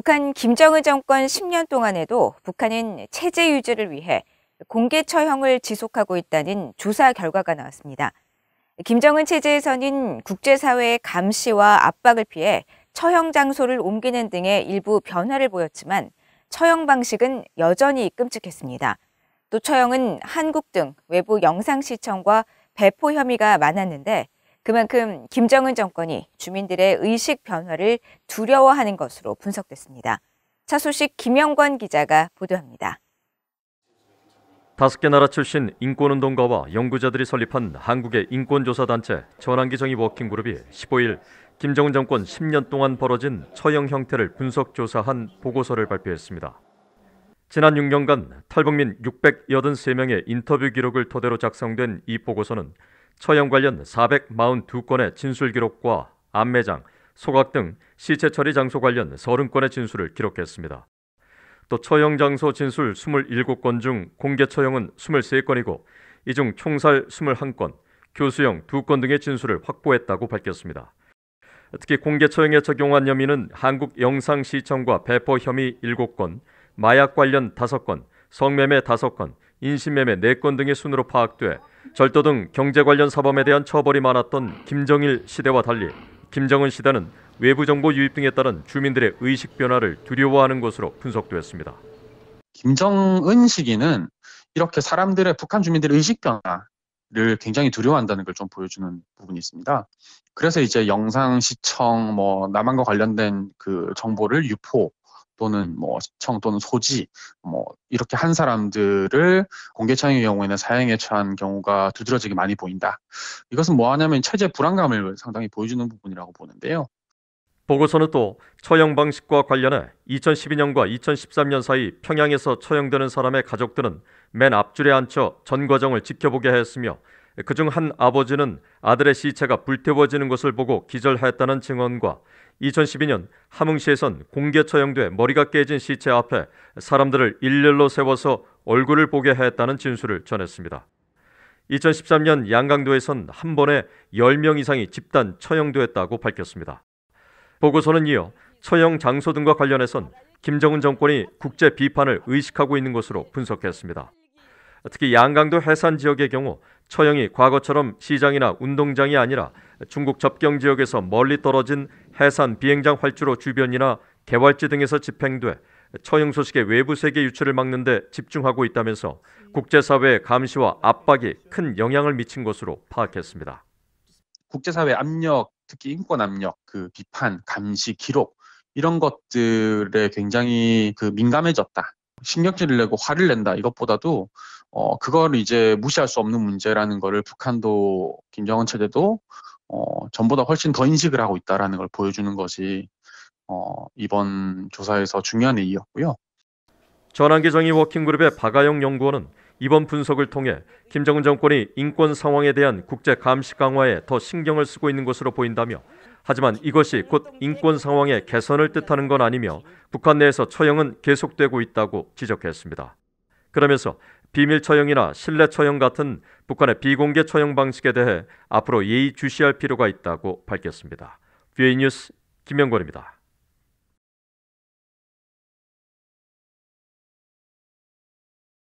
북한 김정은 정권 10년 동안에도 북한은 체제 유지를 위해 공개 처형을 지속하고 있다는 조사 결과가 나왔습니다. 김정은 체제에서는 국제사회의 감시와 압박을 피해 처형 장소를 옮기는 등의 일부 변화를 보였지만 처형 방식은 여전히 끔찍했습니다. 또 처형은 한국 등 외부 영상 시청과 배포 혐의가 많았는데 그만큼 김정은 정권이 주민들의 의식 변화를 두려워하는 것으로 분석됐습니다. 차소식 김영관 기자가 보도합니다. 다섯 개 나라 출신 인권운동가와 연구자들이 설립한 한국의 인권조사단체 전환기정의 워킹그룹이 15일 김정은 정권 10년 동안 벌어진 처형 형태를 분석조사한 보고서를 발표했습니다. 지난 6년간 탈북민 683명의 인터뷰 기록을 토대로 작성된 이 보고서는 처형 관련 442건의 진술 기록과 안매장, 소각 등 시체 처리 장소 관련 30건의 진술을 기록했습니다. 또 처형 장소 진술 27건 중 공개 처형은 23건이고 이 중 총살 21건, 교수형 2건 등의 진술을 확보했다고 밝혔습니다. 특히 공개 처형에 적용한 혐의는 한국 영상 시청과 배포 혐의 7건, 마약 관련 5건, 성매매 5건, 인신매매, 내건 네 등의 순으로 파악돼 절도 등 경제 관련 사범에 대한 처벌이 많았던 김정일 시대와 달리 김정은 시대는 외부 정보 유입 등에 따른 주민들의 의식 변화를 두려워하는 것으로 분석되었습니다. 김정은 시기는 이렇게 사람들의 북한 주민들의 의식 변화를 굉장히 두려워한다는 걸 좀 보여주는 부분이 있습니다. 그래서 이제 영상 시청, 뭐 남한과 관련된 그 정보를 유포 또는 뭐 시청 또는 소지 뭐 이렇게 한 사람들을 공개 처형의 경우에는 사형에 처한 경우가 두드러지게 많이 보인다. 이것은 뭐하냐면 체제 불안감을 상당히 보여주는 부분이라고 보는데요. 보고서는 또 처형 방식과 관련해 2012년과 2013년 사이 평양에서 처형되는 사람의 가족들은 맨 앞줄에 앉혀 전 과정을 지켜보게 했으며 그중 한 아버지는 아들의 시체가 불태워지는 것을 보고 기절하였다는 증언과 2012년 함흥시에선 공개 처형돼 머리가 깨진 시체 앞에 사람들을 일렬로 세워서 얼굴을 보게 했다는 진술을 전했습니다. 2013년 양강도에선 한 번에 10명 이상이 집단 처형됐다고 밝혔습니다. 보고서는 이어 처형 장소 등과 관련해선 김정은 정권이 국제 비판을 의식하고 있는 것으로 분석했습니다. 특히 양강도 해산 지역의 경우 처형이 과거처럼 시장이나 운동장이 아니라 중국 접경 지역에서 멀리 떨어진 해산 비행장 활주로 주변이나 개발지 등에서 집행돼 처형 소식의 외부 세계 유출을 막는 데 집중하고 있다면서 국제사회의 감시와 압박이 큰 영향을 미친 것으로 파악했습니다. 국제사회 압력, 특히 인권 압력, 그 비판, 감시, 기록 이런 것들에 굉장히 그 민감해졌다. 신경질을 내고 화를 낸다 이것보다도 어, 그걸 이제 무시할 수 없는 문제라는 거를 북한도 김정은 체제도 어, 전보다 훨씬 더 인식을 하고 있다라는 걸 보여주는 것이 어, 이번 조사에서 중요한 의의였고요. 전환기정의 워킹그룹의 박아영 연구원은 이번 분석을 통해 김정은 정권이 인권 상황에 대한 국제 감시 강화에 더 신경을 쓰고 있는 것으로 보인다며 하지만 이것이 곧 인권 상황의 개선을 뜻하는 건 아니며 북한 내에서 처형은 계속되고 있다고 지적했습니다. 그러면서 비밀 처형이나 실내 처형 같은 북한의 비공개 처형 방식에 대해 앞으로 예의 주시할 필요가 있다고 밝혔습니다. 뷰이 뉴스 김영권입니다.